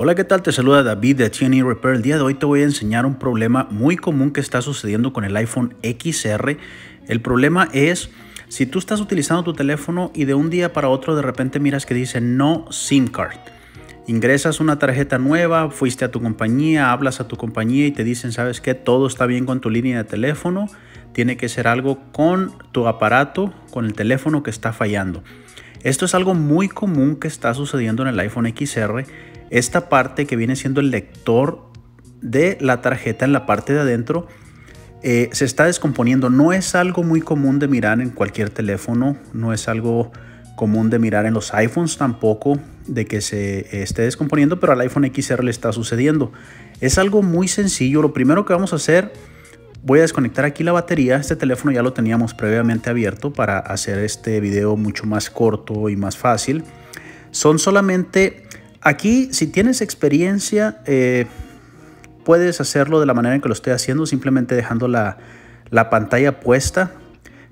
Hola, ¿qué tal? Te saluda David de TNE Repair. El día de hoy te voy a enseñar un problema muy común que está sucediendo con el iPhone XR. El problema es si tú estás utilizando tu teléfono y de un día para otro de repente miras que dice no SIM card. Ingresas una tarjeta nueva, fuiste a tu compañía, hablas a tu compañía y te dicen, ¿sabes qué? Todo está bien con tu línea de teléfono. Tiene que ser algo con tu aparato, con el teléfono que está fallando. Esto es algo muy común que está sucediendo en el iPhone XR esta parte que viene siendo el lector de la tarjeta en la parte de adentro eh, se está descomponiendo. No es algo muy común de mirar en cualquier teléfono, no es algo común de mirar en los iPhones tampoco, de que se eh, esté descomponiendo, pero al iPhone XR le está sucediendo. Es algo muy sencillo. Lo primero que vamos a hacer, voy a desconectar aquí la batería. Este teléfono ya lo teníamos previamente abierto para hacer este video mucho más corto y más fácil. Son solamente Aquí, si tienes experiencia, eh, puedes hacerlo de la manera en que lo estoy haciendo, simplemente dejando la, pantalla puesta.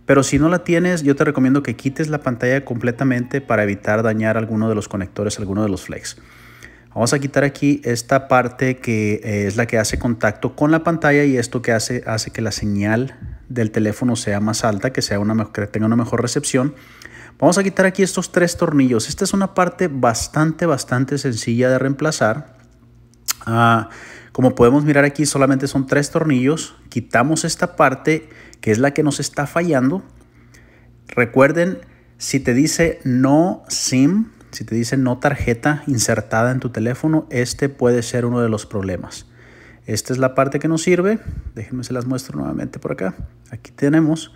Pero si no la tienes, yo te recomiendo que quites la pantalla completamente para evitar dañar alguno de los conectores, alguno de los flex. Vamos a quitar aquí esta parte que eh, es la que hace contacto con la pantalla y esto que hace, hace que la señal del teléfono sea más alta, que, sea una, que tenga una mejor recepción. Vamos a quitar aquí estos tres tornillos. Esta es una parte bastante, bastante sencilla de reemplazar. Ah, como podemos mirar aquí, solamente son tres tornillos. Quitamos esta parte que es la que nos está fallando. Recuerden, si te dice no SIM, si te dice no tarjeta insertada en tu teléfono, este puede ser uno de los problemas. Esta es la parte que nos sirve. Déjenme se las muestro nuevamente por acá. Aquí tenemos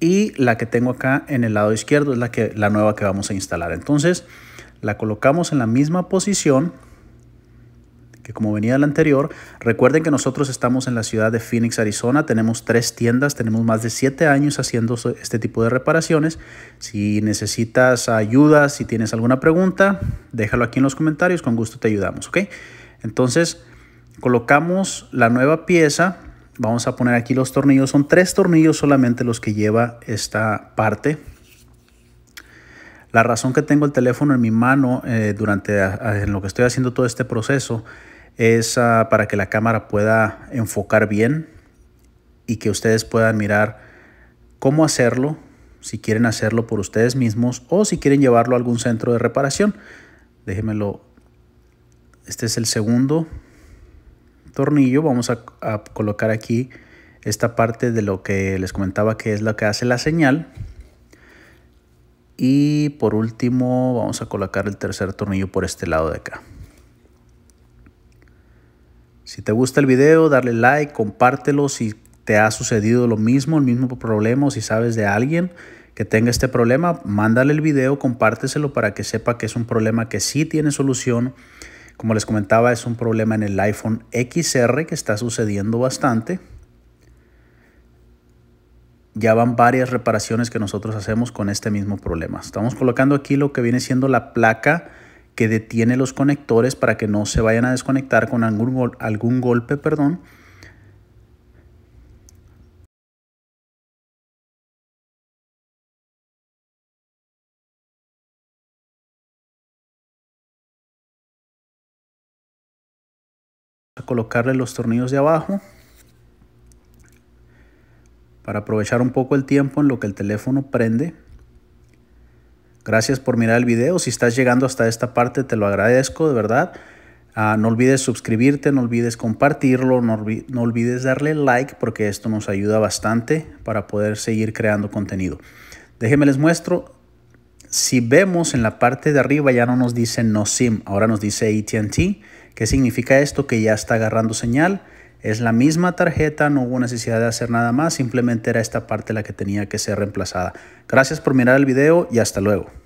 y la que tengo acá en el lado izquierdo es la, que, la nueva que vamos a instalar. Entonces la colocamos en la misma posición que como venía la anterior. Recuerden que nosotros estamos en la ciudad de Phoenix, Arizona. Tenemos tres tiendas, tenemos más de siete años haciendo este tipo de reparaciones. Si necesitas ayuda, si tienes alguna pregunta, déjalo aquí en los comentarios, con gusto te ayudamos, ¿ok? Entonces colocamos la nueva pieza Vamos a poner aquí los tornillos. Son tres tornillos solamente los que lleva esta parte. La razón que tengo el teléfono en mi mano eh, durante lo que estoy haciendo todo este proceso es ah, para que la cámara pueda enfocar bien y que ustedes puedan mirar cómo hacerlo, si quieren hacerlo por ustedes mismos o si quieren llevarlo a algún centro de reparación. Déjenmelo. Este es el segundo tornillo vamos a, colocar aquí esta parte de lo que les comentaba que es lo que hace la señal. Y por último vamos a colocar el tercer tornillo por este lado de acá. Si te gusta el video, darle like, compártelo si te ha sucedido lo mismo, el mismo problema o si sabes de alguien que tenga este problema, mándale el video, compárteselo para que sepa que es un problema que sí tiene solución como les comentaba, es un problema en el iPhone XR que está sucediendo bastante. Ya van varias reparaciones que nosotros hacemos con este mismo problema. Estamos colocando aquí lo que viene siendo la placa que detiene los conectores para que no se vayan a desconectar con algún, algún golpe, perdón, a colocarle los tornillos de abajo para aprovechar un poco el tiempo en lo que el teléfono prende. Gracias por mirar el video. Si estás llegando hasta esta parte, te lo agradezco, de verdad. Ah, no olvides suscribirte, no olvides compartirlo, no, no olvides darle like porque esto nos ayuda bastante para poder seguir creando contenido. Déjenme les muestro. Si vemos en la parte de arriba ya no nos dice no SIM, ahora nos dice ATT. ¿Qué significa esto? Que ya está agarrando señal. Es la misma tarjeta, no hubo necesidad de hacer nada más, simplemente era esta parte la que tenía que ser reemplazada. Gracias por mirar el video y hasta luego.